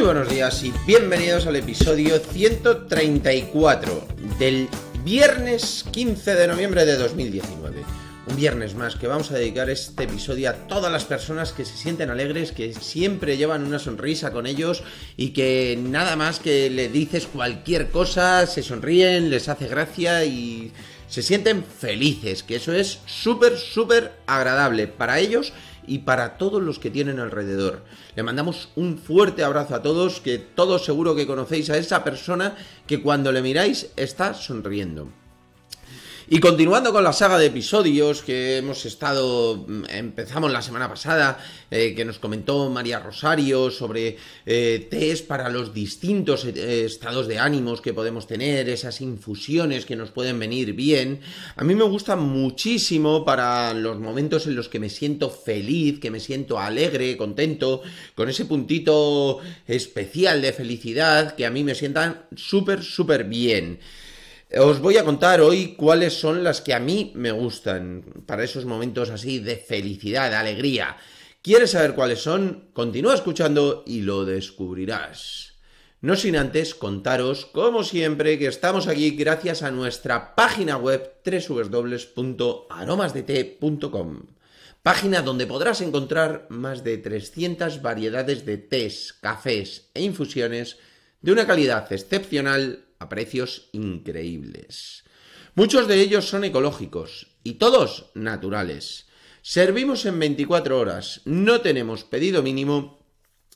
Muy buenos días y bienvenidos al episodio 134 del viernes 15 de noviembre de 2019. Un viernes más que vamos a dedicar este episodio a todas las personas que se sienten alegres, que siempre llevan una sonrisa con ellos y que nada más que le dices cualquier cosa, se sonríen, les hace gracia y se sienten felices, que eso es súper, súper agradable para ellos y para todos los que tienen alrededor. Le mandamos un fuerte abrazo a todos, que todos seguro que conocéis a esa persona que cuando le miráis está sonriendo. Y continuando con la saga de episodios que hemos estado, mm, empezamos la semana pasada, eh, que nos comentó María Rosario sobre eh, test para los distintos eh, estados de ánimos que podemos tener, esas infusiones que nos pueden venir bien, a mí me gustan muchísimo para los momentos en los que me siento feliz, que me siento alegre, contento, con ese puntito especial de felicidad que a mí me sientan súper, súper bien. Os voy a contar hoy cuáles son las que a mí me gustan, para esos momentos así de felicidad, de alegría. ¿Quieres saber cuáles son? Continúa escuchando y lo descubrirás. No sin antes contaros, como siempre, que estamos aquí gracias a nuestra página web www.aromasdete.com. Página donde podrás encontrar más de 300 variedades de tés, cafés e infusiones de una calidad excepcional a precios increíbles. Muchos de ellos son ecológicos y todos naturales. Servimos en 24 horas, no tenemos pedido mínimo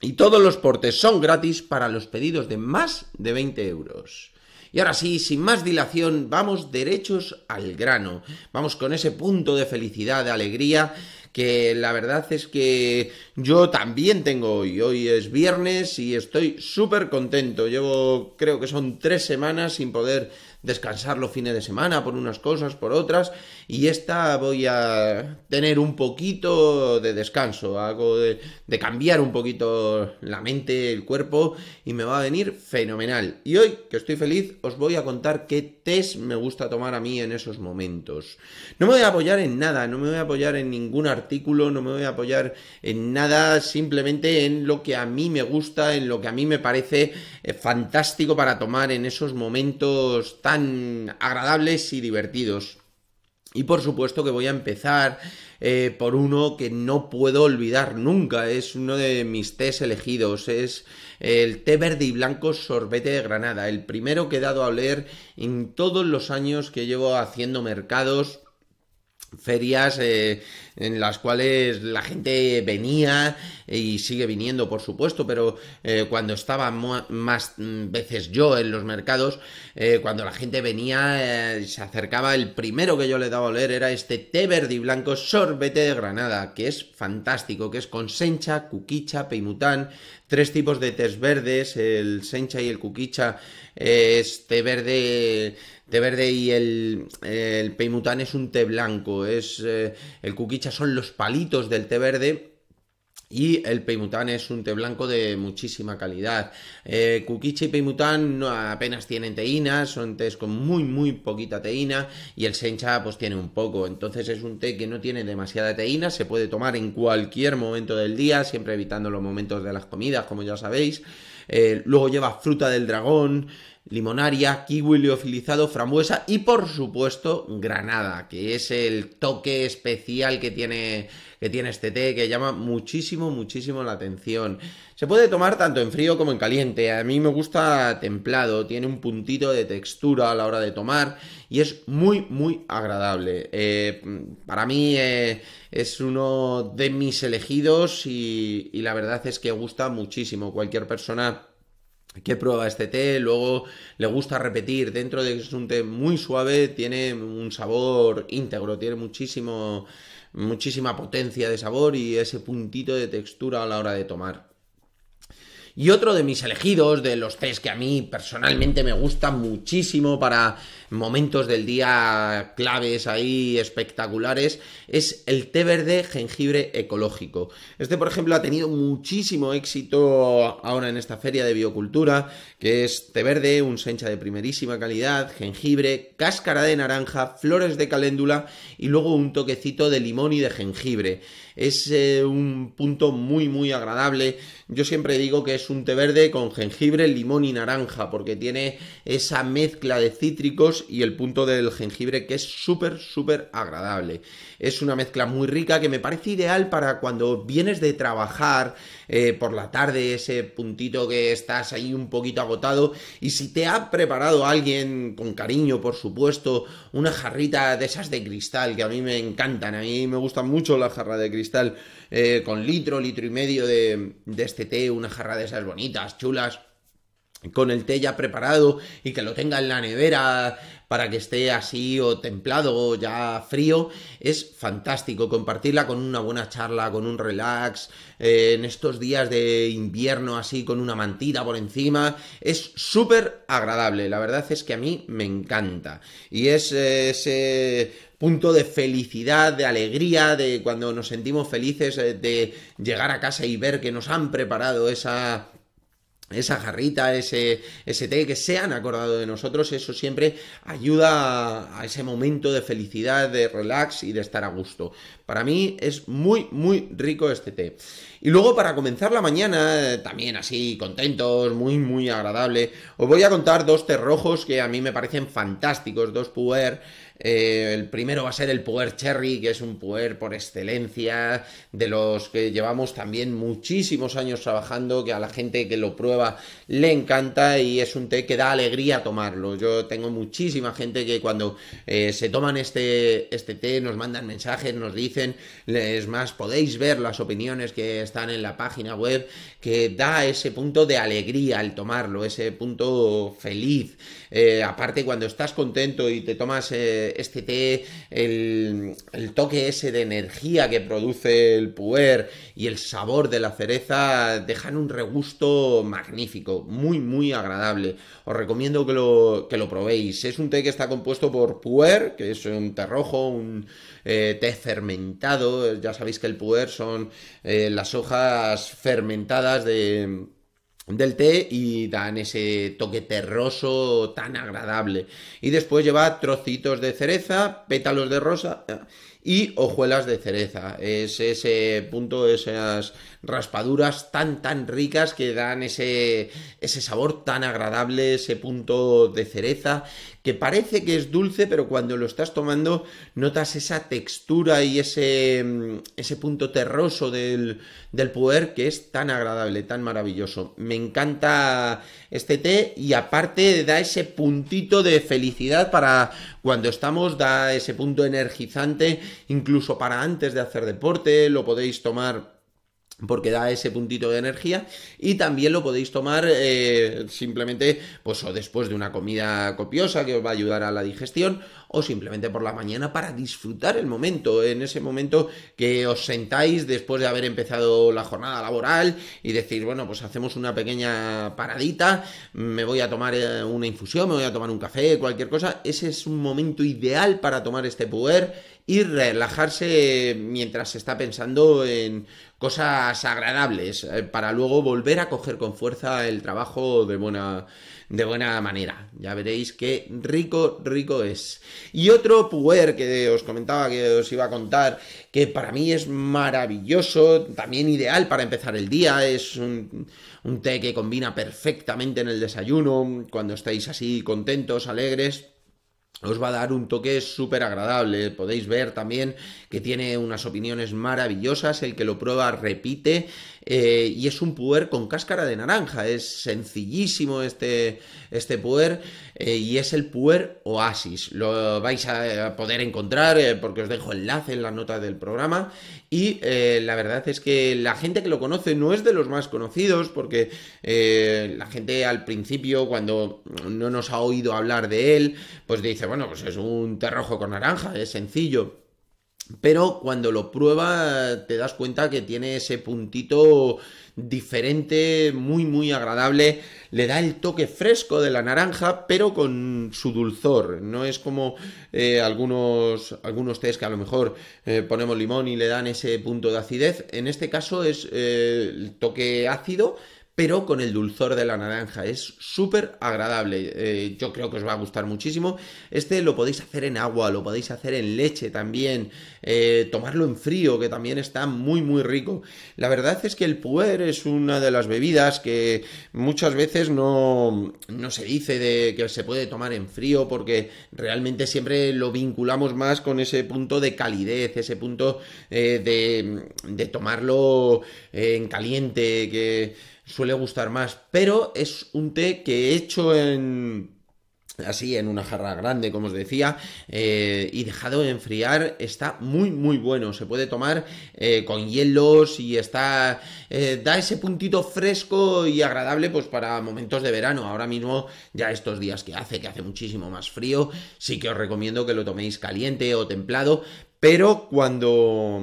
y todos los portes son gratis para los pedidos de más de 20 euros. Y ahora sí, sin más dilación, vamos derechos al grano, vamos con ese punto de felicidad, de alegría que la verdad es que yo también tengo hoy. Hoy es viernes y estoy súper contento. Llevo creo que son tres semanas sin poder descansar los fines de semana por unas cosas, por otras, y esta voy a tener un poquito de descanso, algo de, de cambiar un poquito la mente, el cuerpo, y me va a venir fenomenal. Y hoy, que estoy feliz, os voy a contar qué test me gusta tomar a mí en esos momentos. No me voy a apoyar en nada, no me voy a apoyar en ningún artículo, no me voy a apoyar en nada, simplemente en lo que a mí me gusta, en lo que a mí me parece eh, fantástico para tomar en esos momentos tan agradables y divertidos. Y por supuesto que voy a empezar eh, por uno que no puedo olvidar nunca. Es uno de mis tés elegidos. Es el té verde y blanco sorbete de Granada. El primero que he dado a oler en todos los años que llevo haciendo mercados ferias, eh, en las cuales la gente venía y sigue viniendo, por supuesto, pero eh, cuando estaba más mm, veces yo en los mercados, eh, cuando la gente venía, eh, se acercaba, el primero que yo le daba a leer era este té verde y blanco sorbete de granada, que es fantástico, que es con sencha, cuquicha, peimután, tres tipos de tés verdes, el sencha y el cuquicha, este verde... Té verde y el, el peimután es un té blanco, es el cuquicha son los palitos del té verde y el Peimután es un té blanco de muchísima calidad. Eh, cuquiche y Peimután apenas tienen teína, son tés con muy, muy poquita teína y el Sencha pues tiene un poco. Entonces es un té que no tiene demasiada teína, se puede tomar en cualquier momento del día, siempre evitando los momentos de las comidas, como ya sabéis. Eh, luego lleva fruta del dragón, limonaria, kiwi liofilizado, frambuesa y por supuesto granada, que es el toque especial que tiene, que tiene este té, que llama muchísimo, muchísimo la atención. Se puede tomar tanto en frío como en caliente, a mí me gusta templado, tiene un puntito de textura a la hora de tomar y es muy, muy agradable. Eh, para mí eh, es uno de mis elegidos y, y la verdad es que gusta muchísimo cualquier persona que prueba este té, luego le gusta repetir, dentro de que es un té muy suave, tiene un sabor íntegro, tiene muchísimo, muchísima potencia de sabor y ese puntito de textura a la hora de tomar. Y otro de mis elegidos, de los tres que a mí personalmente me gusta muchísimo para momentos del día claves ahí espectaculares, es el té verde jengibre ecológico. Este, por ejemplo, ha tenido muchísimo éxito ahora en esta feria de biocultura, que es té verde, un sencha de primerísima calidad, jengibre, cáscara de naranja, flores de caléndula y luego un toquecito de limón y de jengibre. Es eh, un punto muy, muy agradable. Yo siempre digo que es un té verde con jengibre, limón y naranja, porque tiene esa mezcla de cítricos y el punto del jengibre que es súper, súper agradable. Es una mezcla muy rica que me parece ideal para cuando vienes de trabajar eh, por la tarde, ese puntito que estás ahí un poquito agotado, y si te ha preparado alguien con cariño, por supuesto, una jarrita de esas de cristal que a mí me encantan, a mí me gustan mucho la jarra de cristal eh, con litro, litro y medio de, este té, una jarra de esas bonitas, chulas, con el té ya preparado y que lo tenga en la nevera para que esté así o templado o ya frío, es fantástico compartirla con una buena charla, con un relax, eh, en estos días de invierno así con una mantita por encima, es súper agradable, la verdad es que a mí me encanta y es eh, ese punto de felicidad, de alegría, de cuando nos sentimos felices eh, de llegar a casa y ver que nos han preparado esa esa jarrita, ese, ese té, que se han acordado de nosotros, eso siempre ayuda a ese momento de felicidad, de relax y de estar a gusto. Para mí es muy, muy rico este té. Y luego para comenzar la mañana, eh, también así, contentos, muy, muy agradable, os voy a contar dos té rojos que a mí me parecen fantásticos, dos puer eh, el primero va a ser el Puer Cherry, que es un Puer por excelencia, de los que llevamos también muchísimos años trabajando, que a la gente que lo prueba le encanta y es un té que da alegría tomarlo. Yo tengo muchísima gente que cuando eh, se toman este, este té nos mandan mensajes, nos dicen, es más, podéis ver las opiniones que están en la página web, que da ese punto de alegría al tomarlo, ese punto feliz. Eh, aparte, cuando estás contento y te tomas este té, el, toque ese de energía que produce el puer y el sabor de la cereza dejan un regusto magnífico, muy, muy agradable. Os recomiendo que lo, probéis. Es un té que está compuesto por puer, que es un té rojo, un eh, té fermentado. Ya sabéis que el puer son eh, las hojas fermentadas de del té y dan ese toque terroso tan agradable. Y después lleva trocitos de cereza, pétalos de rosa y hojuelas de cereza. Es ese punto, esas raspaduras tan, tan ricas que dan ese, ese sabor tan agradable, ese punto de cereza que parece que es dulce, pero cuando lo estás tomando notas esa textura y ese, ese punto terroso del, del poder que es tan agradable, tan maravilloso. Me encanta este té y aparte da ese puntito de felicidad para cuando estamos, da ese punto energizante incluso para antes de hacer deporte, lo podéis tomar porque da ese puntito de energía y también lo podéis tomar eh, simplemente pues o después de una comida copiosa que os va a ayudar a la digestión o simplemente por la mañana para disfrutar el momento en ese momento que os sentáis después de haber empezado la jornada laboral y decir bueno pues hacemos una pequeña paradita me voy a tomar eh, una infusión me voy a tomar un café cualquier cosa ese es un momento ideal para tomar este poder y relajarse mientras se está pensando en cosas agradables eh, para luego volver a coger con fuerza el trabajo de buena de buena manera. Ya veréis qué rico, rico es. Y otro puer que os comentaba que os iba a contar, que para mí es maravilloso, también ideal para empezar el día, es un, un té que combina perfectamente en el desayuno, cuando estáis así contentos, alegres os va a dar un toque súper agradable. Podéis ver también que tiene unas opiniones maravillosas. El que lo prueba repite. Eh, y es un puer con cáscara de naranja, es sencillísimo este, este puer eh, y es el puer Oasis, lo vais a poder encontrar eh, porque os dejo enlace en la nota del programa y la verdad es que la gente que lo conoce no es de los más conocidos porque la gente al principio cuando no nos ha oído hablar de él pues dice bueno pues es un terrojo con naranja, es sencillo pero cuando lo prueba te das cuenta que tiene ese puntito diferente, muy muy agradable, le da el toque fresco de la naranja, pero con su dulzor, no es como eh, algunos, algunos tés que a lo mejor eh, ponemos limón y le dan ese punto de acidez, en este caso es eh, el toque ácido, pero con el dulzor de la naranja. Es súper agradable. Eh, yo creo que os va a gustar muchísimo. Este lo podéis hacer en agua, lo podéis hacer en leche también. Eh, tomarlo en frío, que también está muy, muy rico. La verdad es que el puer es una de las bebidas que muchas veces no, se dice de que se puede tomar en frío, porque realmente siempre lo vinculamos más con ese punto de calidez, ese punto eh, de, de tomarlo en caliente, que suele gustar más, pero es un té que he hecho en... Así en una jarra grande, como os decía, eh, y dejado enfriar, está muy, muy bueno. Se puede tomar eh, con hielos y está. Eh, da ese puntito fresco y agradable, pues para momentos de verano. Ahora mismo, ya estos días que hace, que hace muchísimo más frío, sí que os recomiendo que lo toméis caliente o templado, pero cuando,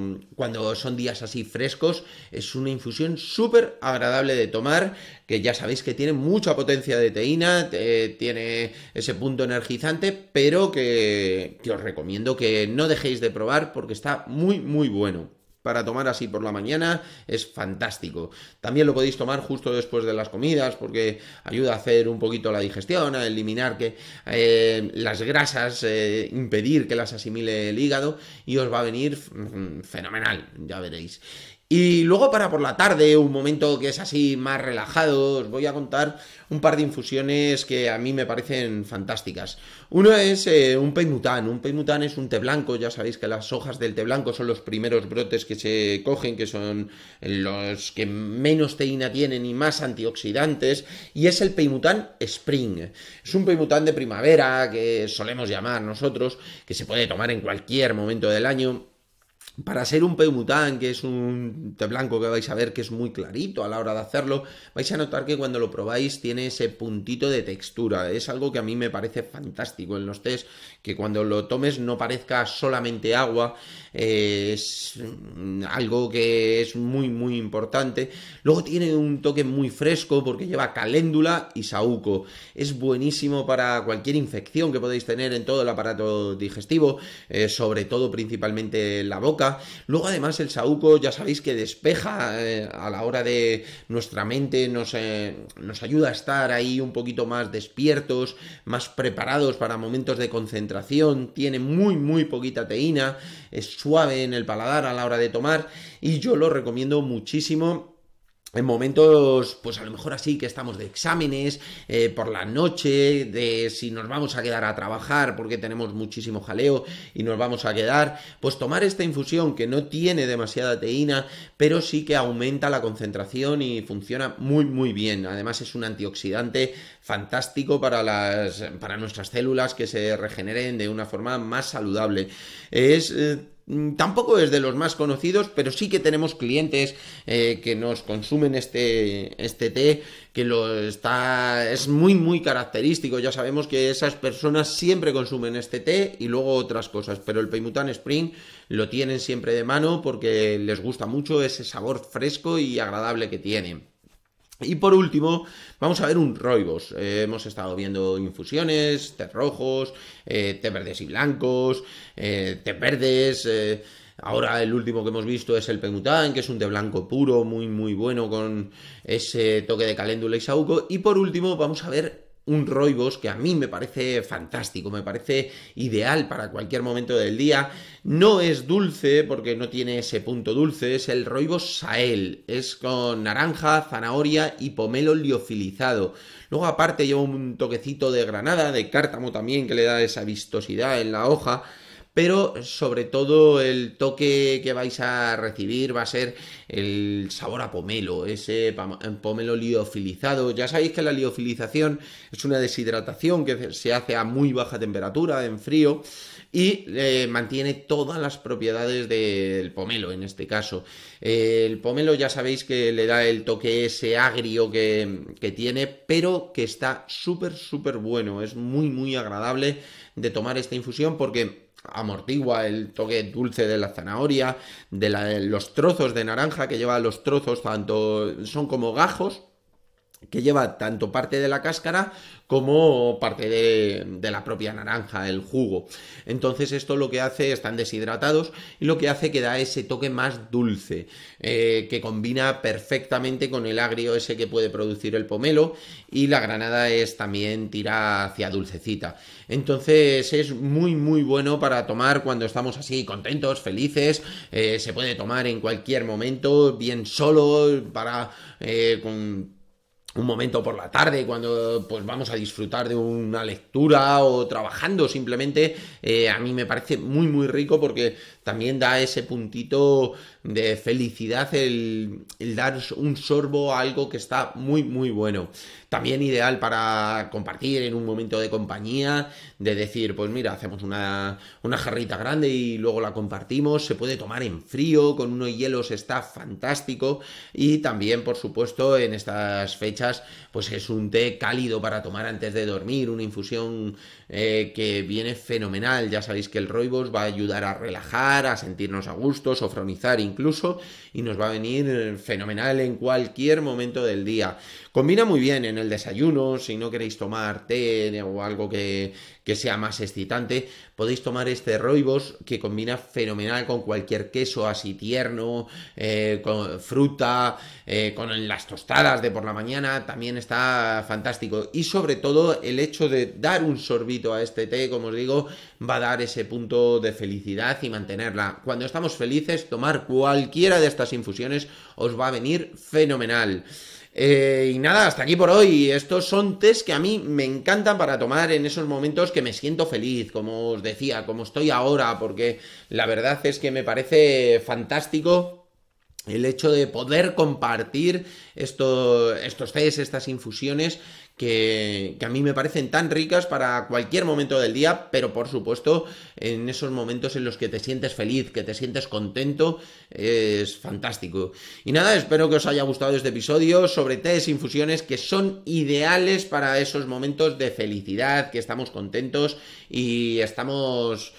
son días así frescos es una infusión súper agradable de tomar, que ya sabéis que tiene mucha potencia de teína, tiene ese punto energizante, pero que os recomiendo que no dejéis de probar porque está muy, muy bueno para tomar así por la mañana es fantástico. También lo podéis tomar justo después de las comidas porque ayuda a hacer un poquito la digestión, a eliminar que, eh, las grasas, eh, impedir que las asimile el hígado y os va a venir mm, fenomenal, ya veréis. Y luego para por la tarde, un momento que es así más relajado, os voy a contar un par de infusiones que a mí me parecen fantásticas. Uno es eh, un peimután. Un peimután es un té blanco, ya sabéis que las hojas del té blanco son los primeros brotes que se cogen, que son los que menos teína tienen y más antioxidantes, y es el peimután spring. Es un peimután de primavera que solemos llamar nosotros, que se puede tomar en cualquier momento del año para ser un Peumután, que es un té blanco que vais a ver que es muy clarito a la hora de hacerlo, vais a notar que cuando lo probáis tiene ese puntito de textura. Es algo que a mí me parece fantástico en los tés, que cuando lo tomes no parezca solamente agua. Eh, es algo que es muy, muy importante. Luego tiene un toque muy fresco porque lleva caléndula y saúco. Es buenísimo para cualquier infección que podéis tener en todo el aparato digestivo, eh, sobre todo principalmente la boca Luego además el saúco, ya sabéis que despeja eh, a la hora de nuestra mente, nos, eh, nos ayuda a estar ahí un poquito más despiertos, más preparados para momentos de concentración, tiene muy muy poquita teína, es suave en el paladar a la hora de tomar y yo lo recomiendo muchísimo en momentos, pues a lo mejor así que estamos de exámenes, eh, por la noche, de si nos vamos a quedar a trabajar porque tenemos muchísimo jaleo y nos vamos a quedar, pues tomar esta infusión que no tiene demasiada teína, pero sí que aumenta la concentración y funciona muy muy bien. Además es un antioxidante fantástico para, las, para nuestras células que se regeneren de una forma más saludable. Es... Eh, Mm, tampoco es de los más conocidos, pero sí que tenemos clientes eh, que nos consumen este, este té, que lo está, es muy, muy característico. Ya sabemos que esas personas siempre consumen este té y luego otras cosas, pero el Peimutan Spring lo tienen siempre de mano porque les gusta mucho ese sabor fresco y agradable que tienen. Y por último, vamos a ver un roibos. Eh, hemos estado viendo infusiones, té rojos, eh, té verdes y blancos, eh, té verdes. Ahora el último que hemos visto es el Pemután, que es un té blanco puro, muy muy bueno, con ese toque de caléndula y saúco. Y por último, vamos a ver un roibos que a mí me parece fantástico, me parece ideal para cualquier momento del día. No es dulce porque no tiene ese punto dulce, es el roibos sael, es con naranja, zanahoria y pomelo liofilizado. Luego aparte lleva un toquecito de granada, de cártamo también que le da esa vistosidad en la hoja pero sobre todo el toque que vais a recibir va a ser el sabor a pomelo, ese pomelo liofilizado. Ya sabéis que la liofilización es una deshidratación que se hace a muy baja temperatura, en frío, y eh, mantiene todas las propiedades del pomelo en este caso. Eh, el pomelo ya sabéis que le da el toque ese agrio que, tiene, pero que está súper, súper bueno. Es muy, muy agradable de tomar esta infusión porque amortigua el toque dulce de la zanahoria, de, los trozos de naranja que lleva los trozos, tanto son como gajos, que lleva tanto parte de la cáscara como parte de, la propia naranja, el jugo. Entonces esto lo que hace, están deshidratados y lo que hace que da ese toque más dulce, eh, que combina perfectamente con el agrio ese que puede producir el pomelo y la granada es también tira hacia dulcecita. Entonces es muy muy bueno para tomar cuando estamos así contentos, felices, eh, se puede tomar en cualquier momento, bien solo, para... Eh, con un momento por la tarde cuando pues vamos a disfrutar de una lectura o trabajando simplemente eh, a mí me parece muy muy rico porque también da ese puntito de felicidad el, el dar un sorbo a algo que está muy muy bueno también ideal para compartir en un momento de compañía, de decir, pues mira, hacemos una, jarrita grande y luego la compartimos. Se puede tomar en frío, con unos hielos está fantástico. Y también, por supuesto, en estas fechas, pues es un té cálido para tomar antes de dormir, una infusión eh, que viene fenomenal. Ya sabéis que el roibos va a ayudar a relajar, a sentirnos a gusto, sofronizar incluso, y nos va a venir fenomenal en cualquier momento del día. Combina muy bien en el desayuno, si no queréis tomar té o algo que, que sea más excitante. Podéis tomar este roibos que combina fenomenal con cualquier queso así tierno, eh, con fruta, eh, con las tostadas de por la mañana, también está fantástico. Y sobre todo el hecho de dar un sorbito a este té, como os digo, va a dar ese punto de felicidad y mantenerla. Cuando estamos felices, tomar cualquiera de estas infusiones os va a venir fenomenal. Eh, y nada, hasta aquí por hoy. Estos son test que a mí me encantan para tomar en esos momentos que me siento feliz, como os decía, como estoy ahora, porque la verdad es que me parece fantástico el hecho de poder compartir esto, estos test, estas infusiones que, a mí me parecen tan ricas para cualquier momento del día, pero por supuesto en esos momentos en los que te sientes feliz, que te sientes contento, es fantástico. Y nada, espero que os haya gustado este episodio sobre tés infusiones que son ideales para esos momentos de felicidad, que estamos contentos y estamos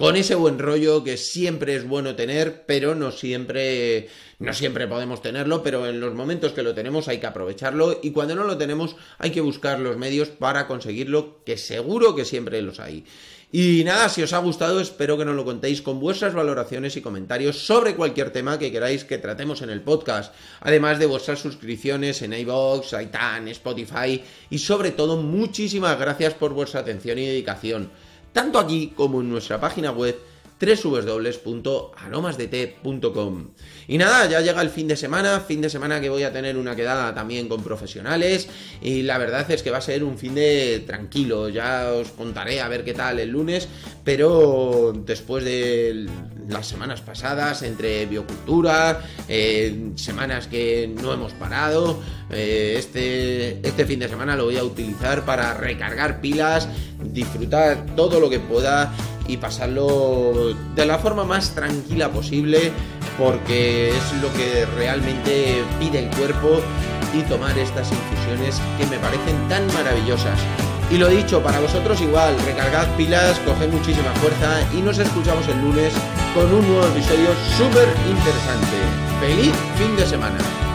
con ese buen rollo que siempre es bueno tener, pero no siempre, no siempre podemos tenerlo, pero en los momentos que lo tenemos hay que aprovecharlo y cuando no lo tenemos hay que buscar los medios para conseguirlo, que seguro que siempre los hay. Y nada, si os ha gustado, espero que nos lo contéis con vuestras valoraciones y comentarios sobre cualquier tema que queráis que tratemos en el podcast, además de vuestras suscripciones en iVoox, iTan, Spotify y sobre todo muchísimas gracias por vuestra atención y dedicación tanto aquí como en nuestra página web www.aromasdt.com. Y nada, ya llega el fin de semana, fin de semana que voy a tener una quedada también con profesionales y la verdad es que va a ser un fin de tranquilo, ya os contaré a ver qué tal el lunes, pero después del las semanas pasadas entre biocultura, eh, semanas que no hemos parado. Eh, este, este fin de semana lo voy a utilizar para recargar pilas, disfrutar todo lo que pueda y pasarlo de la forma más tranquila posible porque es lo que realmente pide el cuerpo y tomar estas infusiones que me parecen tan maravillosas. Y lo dicho, para vosotros igual, recargad pilas, coged muchísima fuerza y nos escuchamos el lunes con un nuevo episodio súper interesante. ¡Feliz fin de semana!